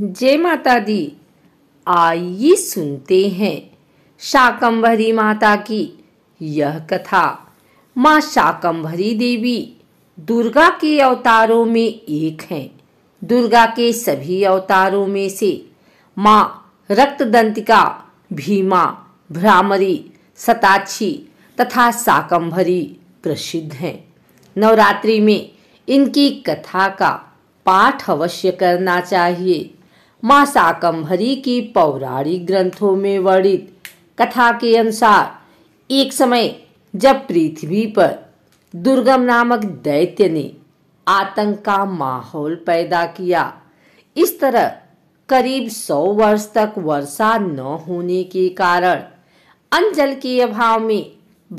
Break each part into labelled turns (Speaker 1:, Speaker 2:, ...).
Speaker 1: जय माता दी आइए सुनते हैं शाकंभरी माता की यह कथा माँ शाकंभरी देवी दुर्गा के अवतारों में एक हैं दुर्गा के सभी अवतारों में से माँ रक्तदंतिका भीमा भ्रामरी सताक्षी तथा शाकंभरी प्रसिद्ध हैं नवरात्रि में इनकी कथा का पाठ अवश्य करना चाहिए माँ शाकंभरी की पौराणिक ग्रंथों में वर्णित कथा के अनुसार एक समय जब पृथ्वी पर दुर्गम नामक दैत्य ने आतंक का माहौल पैदा किया इस तरह करीब सौ वर्ष तक वर्षा न होने के कारण अंजल के अभाव में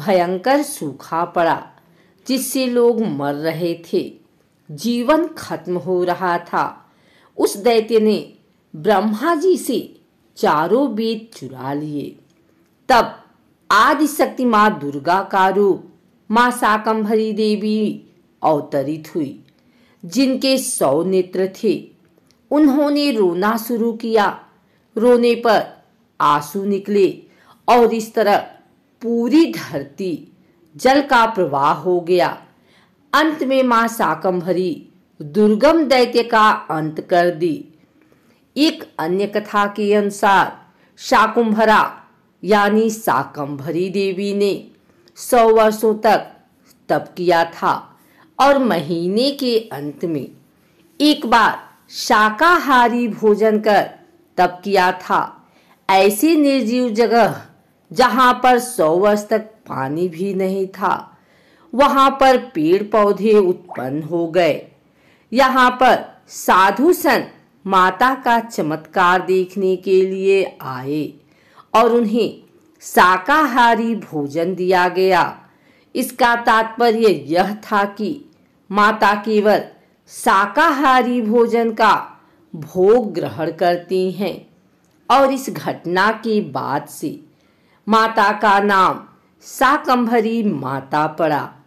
Speaker 1: भयंकर सूखा पड़ा जिससे लोग मर रहे थे जीवन खत्म हो रहा था उस दैत्य ने ब्रह्मा जी से चारों वेद चुरा लिए तब आदिशक्ति माँ दुर्गा का रूप माँ शाकंभरी देवी अवतरित हुई जिनके सौ नेत्र थे उन्होंने रोना शुरू किया रोने पर आंसू निकले और इस तरह पूरी धरती जल का प्रवाह हो गया अंत में माँ शाकंभरी दुर्गम दैत्य का अंत कर दी एक अन्य कथा के अनुसार शाकुंभरा यानी साकंभरी देवी ने सौ वर्षों तक तप किया था और महीने के अंत में एक बार शाकाहारी भोजन कर तप किया था ऐसे निर्जीव जगह जहाँ पर सौ वर्ष तक पानी भी नहीं था वहाँ पर पेड़ पौधे उत्पन्न हो गए यहाँ पर साधु संत माता का चमत्कार देखने के लिए आए और उन्हें शाकाहारी भोजन दिया गया इसका तात्पर्य यह था कि माता केवल शाकाहारी भोजन का भोग ग्रहण करती हैं और इस घटना के बाद से माता का नाम शाकंभरी माता पड़ा